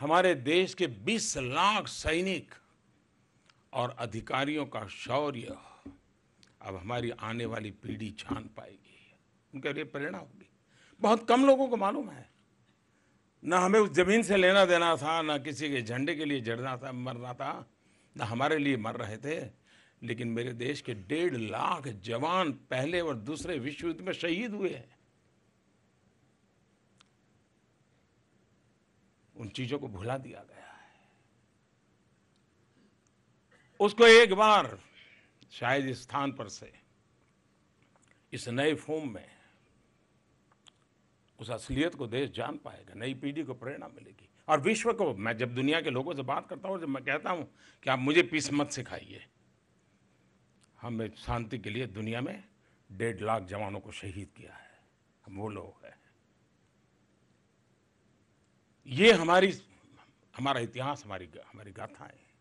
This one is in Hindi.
हमारे देश के 20 लाख सैनिक और अधिकारियों का शौर्य अब हमारी आने वाली पीढ़ी छान पाएगी उनके लिए प्रेरणा होगी बहुत कम लोगों को मालूम है ना हमें उस जमीन से लेना देना था ना किसी के झंडे के लिए जड़ना था मरना था ना हमारे लिए मर रहे थे लेकिन मेरे देश के डेढ़ लाख जवान पहले और दूसरे विश्व युद्ध में शहीद हुए हैं उन चीजों को भुला दिया गया है उसको एक बार शायद इस स्थान पर से इस नए फॉर्म में उस असलियत को देश जान पाएगा नई पीढ़ी को प्रेरणा मिलेगी और विश्व को मैं जब दुनिया के लोगों से बात करता हूं जब मैं कहता हूं कि आप मुझे पीस मत सिखाइए हम शांति के लिए दुनिया में डेढ़ लाख जवानों को शहीद किया है हम वो लोग हैं ये हमारी हमारा इतिहास हमारी हमारी गाथाएं